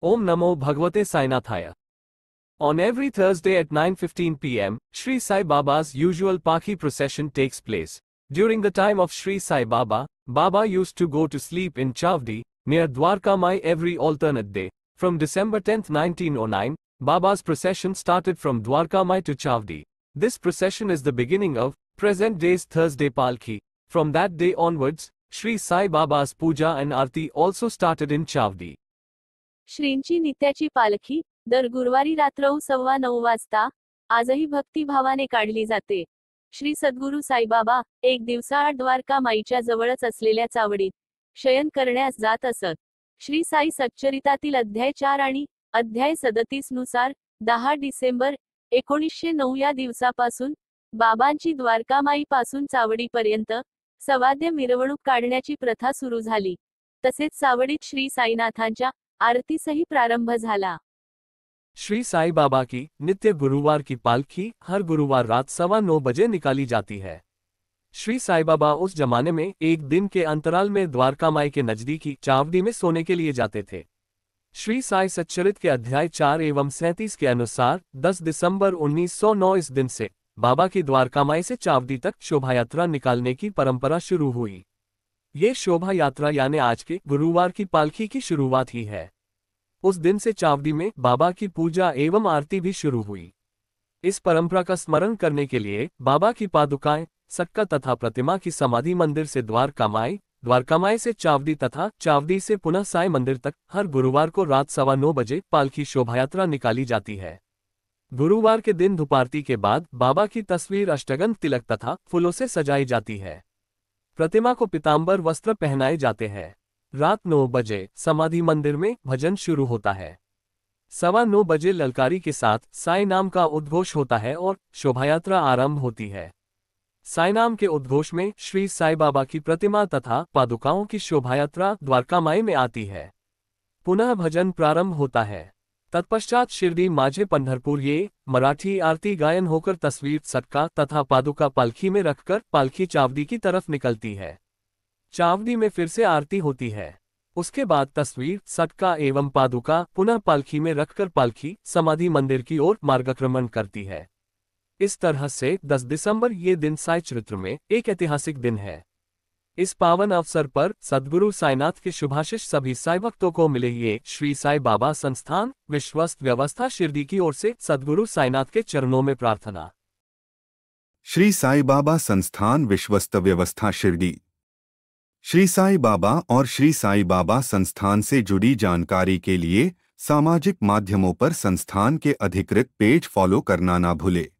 Om Namo Bhagavate Sainathaya. On every Thursday at 9.15 pm, Sri Sai Baba's usual Pakhi procession takes place. During the time of Sri Sai Baba, Baba used to go to sleep in Chavdi, near Dwarka Mai every alternate day. From December 10, 1909, Baba's procession started from Dwarka Mai to Chavdi. This procession is the beginning of present day's Thursday Palki. From that day onwards, Sri Sai Baba's puja and arti also started in Chavdi. श्रींची नित्याची पालखी दर गुरुवारी रात्र सव्वा नऊ वाजता आजही भक्तिभावाने काढली जाते श्री सद्गुरू साईबाबा एक दिवसाआड द्वारका माईच्या जवळच असलेल्या चावडीत शयन करण्यास जात असत श्री साई सच्चरितातील अध्याय चार आणि अध्याय सदतीस नुसार दहा डिसेंबर एकोणीसशे नऊ या दिवसापासून बाबांची द्वारका द्वारकामाईपासून चावडीपर्यंत सवाद्य मिरवणूक काढण्याची प्रथा सुरू झाली तसेच सावडीत श्री साईनाथांच्या आरती सही प्रारंभ झाला श्री साई बाबा की नित्य गुरुवार की पालखी हर गुरुवार रात सवा नौ बजे निकाली जाती है श्री साई बाबा उस जमाने में एक दिन के अंतराल में द्वारका माई के नजदीकी चावडी में सोने के लिए जाते थे श्री साई सच्चरित के अध्याय चार एवं सैंतीस के अनुसार 10 दिसंबर 1909 इस दिन से बाबा की द्वारका माई से चावडी तक शोभायात्रा निकालने की परंपरा शुरू हुई ये शोभा यात्रा यानी आज के गुरुवार की पालखी की शुरुआत ही है उस दिन से चावड़ी में बाबा की पूजा एवं आरती भी शुरू हुई इस परंपरा का स्मरण करने के लिए बाबा की पादुकाएं सक्का तथा प्रतिमा की समाधि मंदिर से द्वारकामाई द्वारकामाई से चावड़ी तथा चावड़ी से पुनः साई मंदिर तक हर गुरुवार को रात सवा नौ बजे शोभा शोभायात्रा निकाली जाती है गुरुवार के दिन धुपारती के बाद बाबा की तस्वीर अष्टगंध तिलक तथा फूलों से सजाई जाती है प्रतिमा को पिताम्बर वस्त्र पहनाए जाते हैं रात नौ बजे समाधि मंदिर में भजन शुरू होता है सवा नौ बजे ललकारी के साथ साई नाम का उद्घोष होता है और शोभायात्रा आरंभ होती है साई नाम के उद्घोष में श्री साई बाबा की प्रतिमा तथा पादुकाओं की शोभायात्रा माई में आती है पुनः भजन प्रारंभ होता है तत्पश्चात शिरडी माझे पंढरपुर ये मराठी आरती गायन होकर तस्वीर सटका तथा पादुका पालखी में रखकर पालखी चावडी की तरफ निकलती है चावडी में फिर से आरती होती है उसके बाद तस्वीर सटका एवं पादुका पुनः पालखी में रखकर पालखी समाधि मंदिर की ओर मार्गक्रमण करती है इस तरह से 10 दिसंबर ये दिन साई चरित्र में एक ऐतिहासिक दिन है इस पावन अवसर पर सदगुरु साईनाथ के शुभाशिष सभी साई भक्तों को मिले ये श्री साई बाबा संस्थान विश्वस्त व्यवस्था शिरडी की ओर से सदगुरु साईनाथ के चरणों में प्रार्थना श्री साई बाबा संस्थान विश्वस्त व्यवस्था शिरडी श्री साई बाबा और श्री साई बाबा संस्थान से जुड़ी जानकारी के लिए सामाजिक माध्यमों पर संस्थान के अधिकृत पेज फॉलो करना ना भूलें